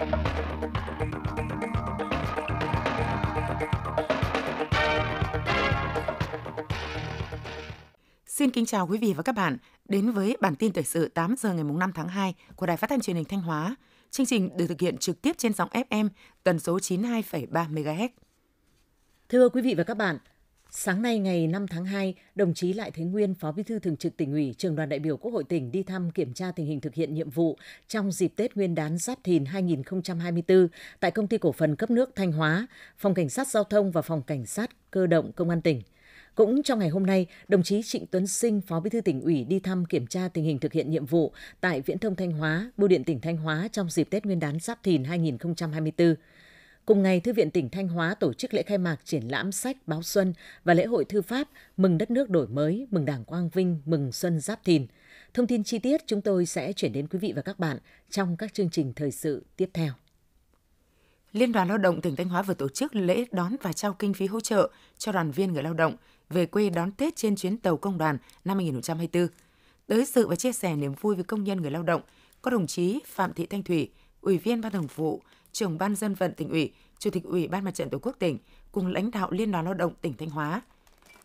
Xin kính chào quý vị và các bạn đến với bản tin thời sự 8 giờ ngày 5 tháng 2 của Đài Phát thanh Truyền hình Thanh Hóa. Chương trình được thực hiện trực tiếp trên sóng FM tần số 92,3 MHz. Thưa quý vị và các bạn, Sáng nay ngày 5 tháng 2, đồng chí Lại Thế Nguyên, Phó Bí thư Thường trực Tỉnh ủy, Trường đoàn đại biểu Quốc hội tỉnh đi thăm kiểm tra tình hình thực hiện nhiệm vụ trong dịp Tết Nguyên đán Giáp Thìn 2024 tại công ty cổ phần cấp nước Thanh Hóa, Phòng Cảnh sát Giao thông và Phòng Cảnh sát Cơ động Công an tỉnh. Cũng trong ngày hôm nay, đồng chí Trịnh Tuấn Sinh, Phó Bí thư tỉnh ủy đi thăm kiểm tra tình hình thực hiện nhiệm vụ tại Viễn thông Thanh Hóa, Bưu điện tỉnh Thanh Hóa trong dịp Tết Nguyên đán Giáp Thìn 2024. Cùng ngày, Thư viện tỉnh Thanh Hóa tổ chức lễ khai mạc triển lãm sách báo xuân và lễ hội thư pháp Mừng đất nước đổi mới, mừng Đảng Quang Vinh, mừng xuân Giáp Thìn. Thông tin chi tiết chúng tôi sẽ chuyển đến quý vị và các bạn trong các chương trình thời sự tiếp theo. Liên đoàn Lao động tỉnh Thanh Hóa vừa tổ chức lễ đón và trao kinh phí hỗ trợ cho đoàn viên người lao động về quê đón Tết trên chuyến tàu công đoàn năm 2024. Tới sự và chia sẻ niềm vui với công nhân người lao động, có đồng chí Phạm Thị Thanh Thủy, Ủy viên Ban Thường vụ, trưởng ban dân vận tỉnh ủy, chủ tịch ủy ban mặt trận tổ quốc tỉnh cùng lãnh đạo liên đoàn lao động tỉnh Thanh Hóa.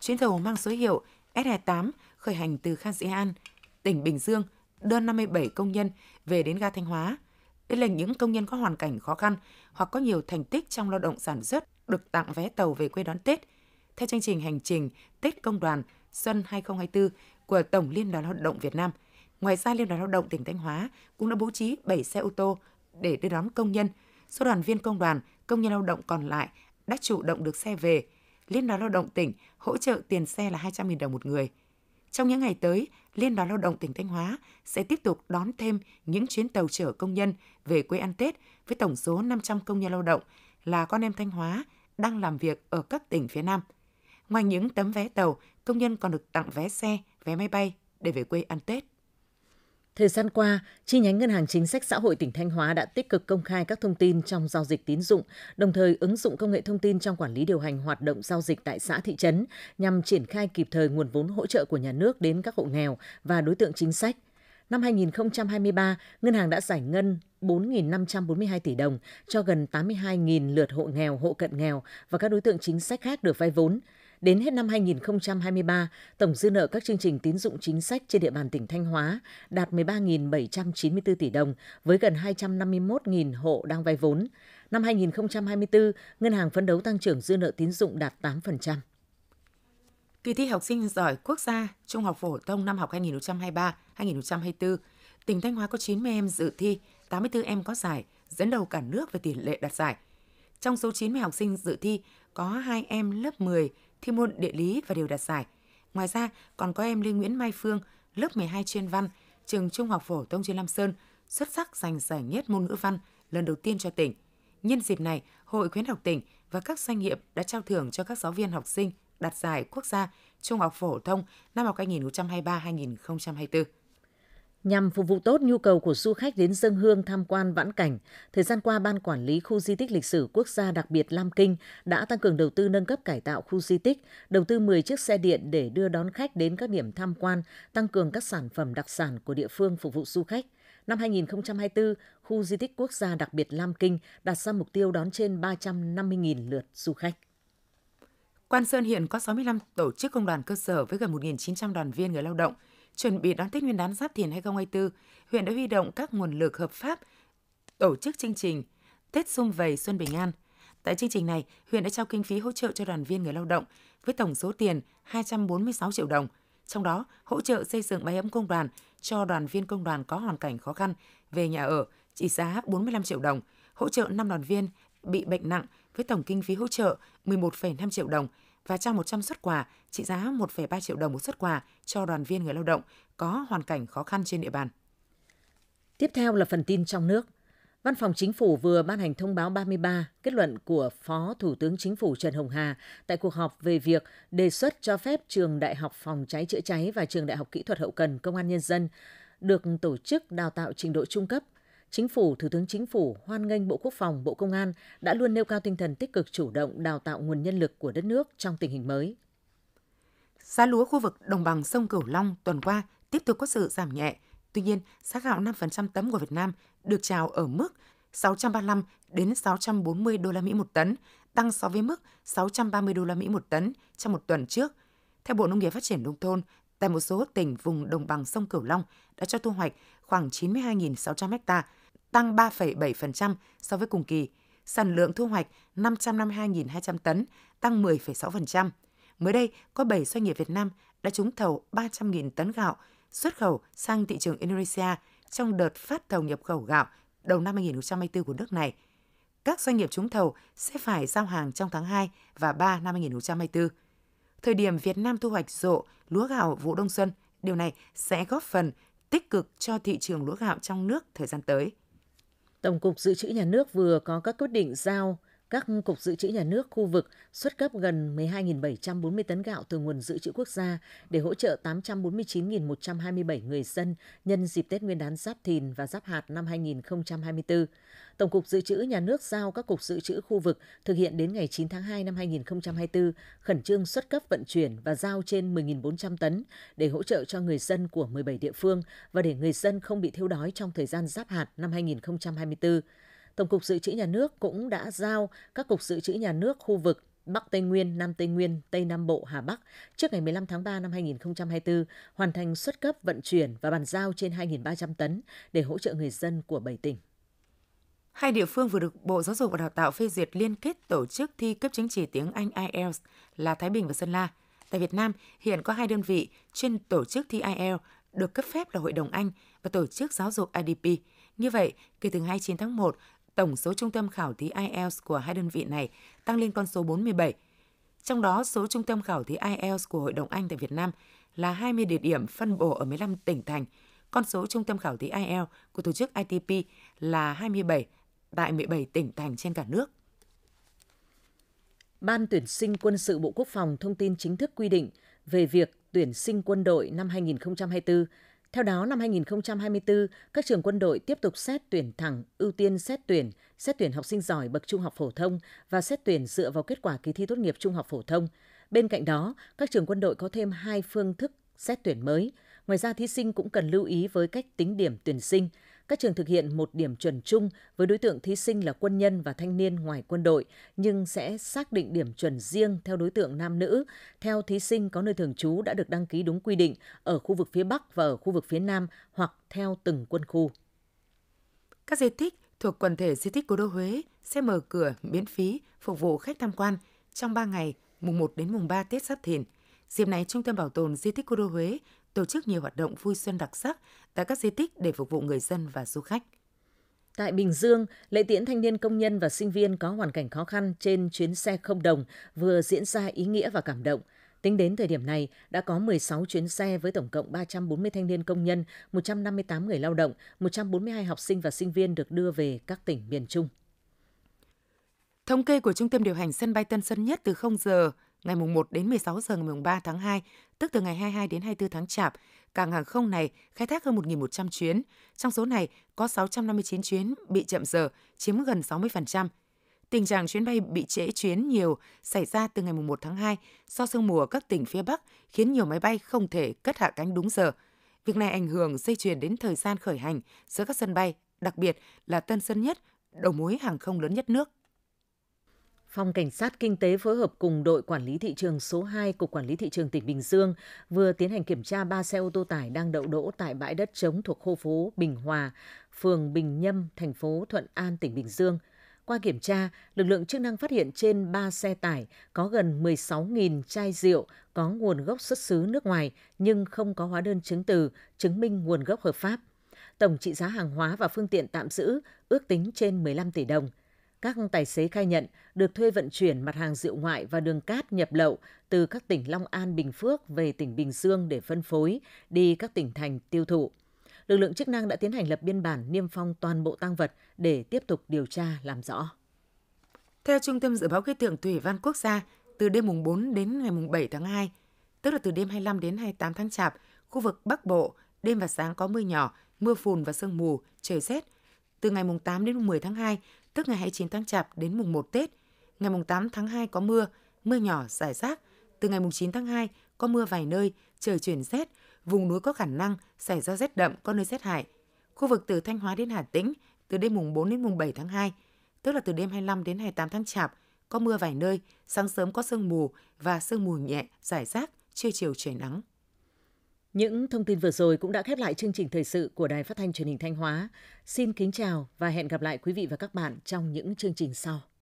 Chuyến tàu mang số hiệu S28 khởi hành từ Khan Dĩ An, tỉnh Bình Dương, đơn 57 công nhân về đến ga Thanh Hóa. Đây là những công nhân có hoàn cảnh khó khăn hoặc có nhiều thành tích trong lao động sản xuất được tặng vé tàu về quê đón Tết. Theo chương trình hành trình Tết Công đoàn Xuân 2024 của Tổng Liên đoàn Lao động Việt Nam, ngoài ra Liên đoàn Lao động tỉnh Thanh Hóa cũng đã bố trí 7 xe ô tô để đưa đón công nhân Số đoàn viên công đoàn, công nhân lao động còn lại đã chủ động được xe về. Liên đoàn Lao động tỉnh hỗ trợ tiền xe là 200.000 đồng một người. Trong những ngày tới, Liên đoàn Lao động tỉnh Thanh Hóa sẽ tiếp tục đón thêm những chuyến tàu chở công nhân về quê ăn Tết với tổng số 500 công nhân lao động là con em Thanh Hóa đang làm việc ở các tỉnh phía Nam. Ngoài những tấm vé tàu, công nhân còn được tặng vé xe, vé máy bay để về quê ăn Tết. Thời gian qua, chi nhánh Ngân hàng Chính sách Xã hội tỉnh Thanh Hóa đã tích cực công khai các thông tin trong giao dịch tín dụng, đồng thời ứng dụng công nghệ thông tin trong quản lý điều hành hoạt động giao dịch tại xã thị trấn nhằm triển khai kịp thời nguồn vốn hỗ trợ của nhà nước đến các hộ nghèo và đối tượng chính sách. Năm 2023, ngân hàng đã giải ngân 4.542 tỷ đồng cho gần 82.000 lượt hộ nghèo, hộ cận nghèo và các đối tượng chính sách khác được vay vốn. Đến hết năm 2023, tổng dư nợ các chương trình tín dụng chính sách trên địa bàn tỉnh Thanh Hóa đạt 13.794 tỷ đồng với gần 251.000 hộ đang vay vốn. Năm 2024, ngân hàng phấn đấu tăng trưởng dư nợ tín dụng đạt 8%. Kỳ thi học sinh giỏi quốc gia Trung học phổ thông năm học 2023-2024 tỉnh Thanh Hóa có 90 em dự thi, 84 em có giải, dẫn đầu cả nước về tỷ lệ đạt giải. Trong số 90 học sinh dự thi, có 2 em lớp 10 thi môn địa lý và đều đạt giải. Ngoài ra, còn có em Lê Nguyễn Mai Phương, lớp 12 chuyên văn, trường Trung học phổ thông chuyên Lam Sơn, xuất sắc giành giải nhất môn ngữ văn lần đầu tiên cho tỉnh. Nhân dịp này, Hội khuyến học tỉnh và các doanh nghiệp đã trao thưởng cho các giáo viên học sinh đạt giải quốc gia Trung học phổ thông năm học 2023-2024. Nhằm phục vụ tốt nhu cầu của du khách đến dân hương tham quan vãn cảnh, thời gian qua Ban Quản lý Khu Di tích Lịch sử Quốc gia đặc biệt Lam Kinh đã tăng cường đầu tư nâng cấp cải tạo khu di tích, đầu tư 10 chiếc xe điện để đưa đón khách đến các điểm tham quan, tăng cường các sản phẩm đặc sản của địa phương phục vụ du khách. Năm 2024, khu di tích quốc gia đặc biệt Lam Kinh đặt ra mục tiêu đón trên 350.000 lượt du khách. Quan Sơn hiện có 65 tổ chức công đoàn cơ sở với gần 1.900 đoàn viên người lao động – chuẩn bị đón Tết Nguyên đán Giáp Thìn 2024, huyện đã huy động các nguồn lực hợp pháp tổ chức chương trình Tết Xung Vầy Xuân Bình An. Tại chương trình này, huyện đã trao kinh phí hỗ trợ cho đoàn viên người lao động với tổng số tiền 246 triệu đồng. Trong đó, hỗ trợ xây dựng máy ấm công đoàn cho đoàn viên công đoàn có hoàn cảnh khó khăn về nhà ở trị giá 45 triệu đồng, hỗ trợ 5 đoàn viên bị bệnh nặng với tổng kinh phí hỗ trợ 11,5 triệu đồng – và trao 100 xuất quà trị giá 1,3 triệu đồng một xuất quà cho đoàn viên người lao động có hoàn cảnh khó khăn trên địa bàn. Tiếp theo là phần tin trong nước. Văn phòng Chính phủ vừa ban hành thông báo 33 kết luận của Phó Thủ tướng Chính phủ Trần Hồng Hà tại cuộc họp về việc đề xuất cho phép trường Đại học Phòng cháy chữa cháy và trường Đại học Kỹ thuật hậu cần Công an nhân dân được tổ chức đào tạo trình độ trung cấp Chính phủ, Thủ tướng Chính phủ hoan nghênh Bộ Quốc phòng, Bộ Công an đã luôn nêu cao tinh thần tích cực chủ động đào tạo nguồn nhân lực của đất nước trong tình hình mới. Giá lúa khu vực đồng bằng sông Cửu Long tuần qua tiếp tục có sự giảm nhẹ. Tuy nhiên, giá gạo 5% tấm của Việt Nam được chào ở mức 635 đến 640 đô la Mỹ một tấn, tăng so với mức 630 đô la Mỹ một tấn trong một tuần trước. Theo Bộ Nông nghiệp Phát triển nông thôn, tại một số tỉnh vùng đồng bằng sông Cửu Long đã cho thu hoạch khoảng 92.600 ha, tăng 3,7% so với cùng kỳ. Sản lượng thu hoạch 552.200 tấn, tăng 10,6%. Mới đây, có 7 doanh nghiệp Việt Nam đã trúng thầu 300.000 tấn gạo xuất khẩu sang thị trường Indonesia trong đợt phát thầu nhập khẩu gạo đầu năm 2024 của nước này. Các doanh nghiệp trúng thầu sẽ phải giao hàng trong tháng 2 và 3 năm 2024. Thời điểm Việt Nam thu hoạch rộ lúa gạo vụ đông xuân, điều này sẽ góp phần tích cực cho thị trường lúa gạo trong nước thời gian tới. Tổng cục Dự trữ Nhà nước vừa có các quyết định giao các cục dự trữ nhà nước khu vực xuất cấp gần 12.740 tấn gạo từ nguồn dự trữ quốc gia để hỗ trợ 849.127 người dân nhân dịp Tết Nguyên đán Giáp Thìn và Giáp Hạt năm 2024. Tổng cục Dự trữ Nhà nước giao các cục dự trữ khu vực thực hiện đến ngày 9 tháng 2 năm 2024 khẩn trương xuất cấp vận chuyển và giao trên 10.400 tấn để hỗ trợ cho người dân của 17 địa phương và để người dân không bị thiếu đói trong thời gian giáp hạt năm 2024. Tổng cục Dự trữ Nhà nước cũng đã giao các cục dự trữ nhà nước khu vực Bắc Tây Nguyên, Nam Tây Nguyên, Tây Nam Bộ, Hà Bắc trước ngày 15 tháng 3 năm 2024 hoàn thành xuất cấp, vận chuyển và bàn giao trên 2.300 tấn để hỗ trợ người dân của 7 tỉnh. Hai địa phương vừa được Bộ Giáo dục và Đào tạo phê duyệt liên kết tổ chức thi cấp chứng chỉ tiếng Anh IELTS là Thái Bình và Sơn La. Tại Việt Nam, hiện có hai đơn vị chuyên tổ chức thi IELTS được cấp phép là Hội đồng Anh và Tổ chức Giáo dục IDP. Như vậy, kể từ 29 tháng 1, tổng số trung tâm khảo thí IELTS của hai đơn vị này tăng lên con số 47. Trong đó, số trung tâm khảo thí IELTS của Hội đồng Anh tại Việt Nam là 20 địa điểm phân bổ ở 15 tỉnh thành. Con số trung tâm khảo thí IELTS của tổ chức ITP là 27 tại 17 tỉnh thành trên cả nước. Ban tuyển sinh quân sự Bộ Quốc phòng thông tin chính thức quy định về việc tuyển sinh quân đội năm 2024 theo đó, năm 2024, các trường quân đội tiếp tục xét tuyển thẳng, ưu tiên xét tuyển, xét tuyển học sinh giỏi bậc trung học phổ thông và xét tuyển dựa vào kết quả kỳ thi tốt nghiệp trung học phổ thông. Bên cạnh đó, các trường quân đội có thêm hai phương thức xét tuyển mới. Ngoài ra, thí sinh cũng cần lưu ý với cách tính điểm tuyển sinh các trường thực hiện một điểm chuẩn chung với đối tượng thí sinh là quân nhân và thanh niên ngoài quân đội, nhưng sẽ xác định điểm chuẩn riêng theo đối tượng nam nữ, theo thí sinh có nơi thường trú đã được đăng ký đúng quy định ở khu vực phía Bắc và ở khu vực phía Nam hoặc theo từng quân khu. Các di tích thuộc quần thể di tích cố đô Huế sẽ mở cửa miễn phí phục vụ khách tham quan trong 3 ngày, mùng 1 đến mùng 3 Tết Giáp Thìn. Dịp này, Trung tâm Bảo tồn Di tích Cố đô Huế tổ chức nhiều hoạt động vui xuân đặc sắc tại các di tích để phục vụ người dân và du khách. Tại Bình Dương, lễ tiễn thanh niên công nhân và sinh viên có hoàn cảnh khó khăn trên chuyến xe không đồng vừa diễn ra ý nghĩa và cảm động. Tính đến thời điểm này, đã có 16 chuyến xe với tổng cộng 340 thanh niên công nhân, 158 người lao động, 142 học sinh và sinh viên được đưa về các tỉnh miền Trung. Thống kê của Trung tâm điều hành sân bay Tân Sơn Nhất từ 0 giờ ngày mùng 1 đến 16 giờ ngày mùng 3 tháng 2, tức từ ngày 22 đến 24 tháng Chạp, cảng hàng không này khai thác hơn 1.100 chuyến. Trong số này có 659 chuyến bị chậm giờ, chiếm gần 60%. Tình trạng chuyến bay bị trễ chuyến nhiều xảy ra từ ngày mùng 1 tháng 2 do sương mù ở các tỉnh phía Bắc khiến nhiều máy bay không thể cất hạ cánh đúng giờ. Việc này ảnh hưởng dây chuyền đến thời gian khởi hành giữa các sân bay, đặc biệt là Tân Sơn Nhất, đầu mối hàng không lớn nhất nước Phòng Cảnh sát Kinh tế phối hợp cùng đội quản lý thị trường số 2 Cục Quản lý Thị trường tỉnh Bình Dương vừa tiến hành kiểm tra 3 xe ô tô tải đang đậu đỗ tại bãi đất trống thuộc khu phố Bình Hòa, phường Bình Nhâm, thành phố Thuận An, tỉnh Bình Dương. Qua kiểm tra, lực lượng chức năng phát hiện trên 3 xe tải có gần 16.000 chai rượu có nguồn gốc xuất xứ nước ngoài nhưng không có hóa đơn chứng từ chứng minh nguồn gốc hợp pháp. Tổng trị giá hàng hóa và phương tiện tạm giữ ước tính trên 15 tỷ đồng – các tài xế khai nhận được thuê vận chuyển mặt hàng rượu ngoại và đường cát nhập lậu từ các tỉnh Long An, Bình Phước về tỉnh Bình Dương để phân phối đi các tỉnh thành tiêu thụ. Lực lượng chức năng đã tiến hành lập biên bản niêm phong toàn bộ tăng vật để tiếp tục điều tra làm rõ. Theo Trung tâm Dự báo Khí tượng Thủy văn Quốc gia, từ đêm mùng 4 đến ngày mùng 7 tháng 2, tức là từ đêm 25 đến 28 tháng Chạp, khu vực Bắc Bộ, đêm và sáng có mưa nhỏ, mưa phùn và sương mù, trời rét. Từ ngày mùng 8 đến mùng 10 tháng 2, tức ngày 29 tháng Chạp đến mùng 1 Tết. Ngày mùng 8 tháng 2 có mưa, mưa nhỏ rải rác. Từ ngày mùng 9 tháng 2 có mưa vài nơi, trời chuyển rét, vùng núi có khả năng xảy ra rét đậm, có nơi rét hại. Khu vực từ Thanh Hóa đến Hà Tĩnh, từ đêm mùng 4 đến mùng 7 tháng 2, tức là từ đêm 25 đến 28 tháng Chạp, có mưa vài nơi, sáng sớm có sương mù và sương mù nhẹ, rải rác, trưa chiều trời nắng. Những thông tin vừa rồi cũng đã khép lại chương trình thời sự của Đài Phát thanh Truyền hình Thanh Hóa. Xin kính chào và hẹn gặp lại quý vị và các bạn trong những chương trình sau.